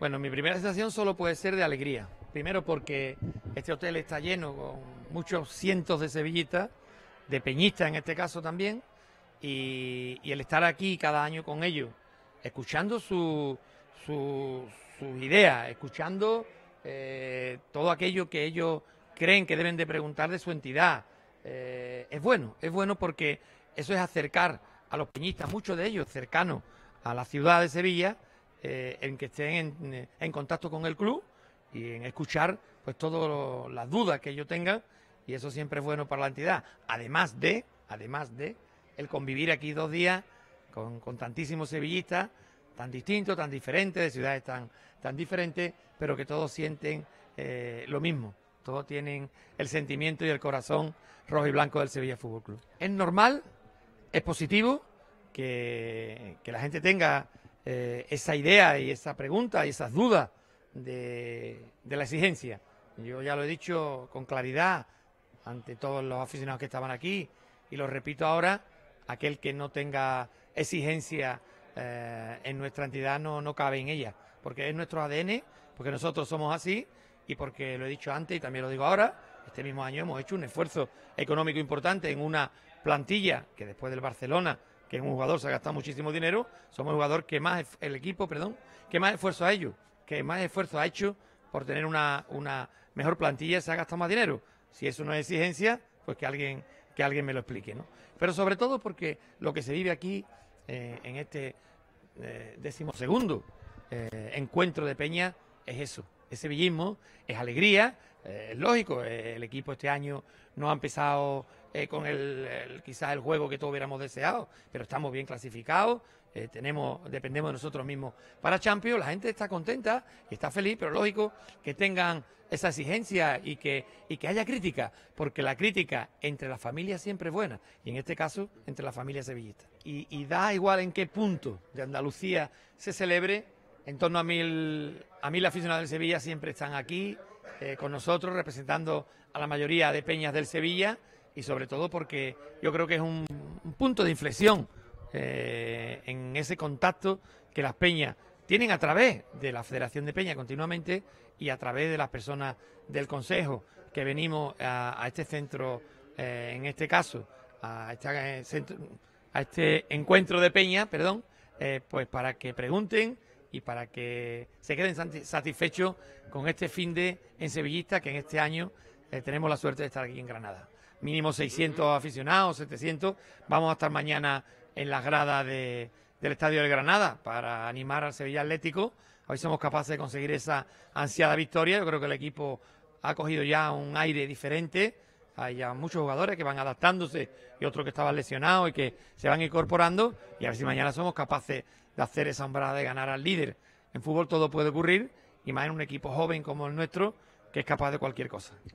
Bueno, mi primera sensación solo puede ser de alegría. Primero porque este hotel está lleno con muchos cientos de sevillitas, de peñistas en este caso también, y, el estar aquí cada año con ellos, escuchando sus su, ideas, escuchando eh, todo aquello que ellos creen que deben de preguntar de su entidad. Eh, es bueno, es bueno porque eso es acercar a los peñistas, muchos de ellos cercanos a la ciudad de Sevilla, eh, en que estén eh, en, contacto con el club y en escuchar pues todas las dudas que ellos tengan y eso siempre es bueno para la entidad. Además de, además de el convivir aquí dos días con, tantísimos sevillistas tan distintos, tan diferentes, de ciudades tan, tan diferentes, pero que todos sienten eh, lo mismo. Todos tienen el sentimiento y el corazón rojo y blanco del Sevilla Fútbol Club. Es normal, es positivo que la gente tenga eh, esa idea y esa pregunta y esas dudas de, la exigencia. Yo ya lo he dicho con claridad ante todos los aficionados que estaban aquí y lo repito ahora, aquel que no tenga exigencia eh, en nuestra entidad no, no cabe en ella, porque es nuestro ADN, porque nosotros somos así y porque lo he dicho antes y también lo digo ahora, este mismo año hemos hecho un esfuerzo económico importante en una plantilla que después del Barcelona que es un jugador, se ha gastado muchísimo dinero, somos el jugador que más, el equipo, perdón, que más esfuerzo ha hecho, que más esfuerzo ha hecho por tener una, mejor plantilla, se ha gastado más dinero. Si eso no es exigencia, pues que alguien, que alguien me lo explique, ¿no? Pero sobre todo porque lo que se vive aquí, eh, en este eh, décimo segundo eh, encuentro de Peña, es eso, el sevillismo, es alegría, es eh, lógico, eh, el equipo este año no ha empezado eh, con el, quizás el juego que todos hubiéramos deseado, pero estamos bien clasificados, tenemos, dependemos de nosotros mismos para Champions, la gente está contenta y está feliz, pero lógico que tengan esa exigencia y que, que haya crítica, porque la crítica entre las familias siempre es buena, y en este caso entre la familias sevillistas. y da igual en qué punto de Andalucía se celebre, en torno a mil a mí la aficionadas del Sevilla siempre están aquí eh, con nosotros representando a la mayoría de peñas del Sevilla y sobre todo porque yo creo que es un, punto de inflexión eh, en ese contacto que las peñas tienen a través de la Federación de Peña continuamente y a través de las personas del Consejo que venimos a, este centro, eh, en este caso, a este, centro, a este encuentro de Peña, perdón, pues para que pregunten, y para que se queden satisfechos con este fin de en Sevillista, que en este año eh, tenemos la suerte de estar aquí en Granada. Mínimo 600 aficionados, 700. Vamos a estar mañana en las gradas del Estadio de Granada para animar al Sevilla Atlético. Hoy somos capaces de conseguir esa ansiada victoria. Yo creo que el equipo ha cogido ya un aire diferente. Hay ya muchos jugadores que van adaptándose y otros que estaban lesionados y que se van incorporando. Y a ver si mañana somos capaces hacer esa hombrada de ganar al líder. En fútbol todo puede ocurrir y más en un equipo joven como el nuestro que es capaz de cualquier cosa.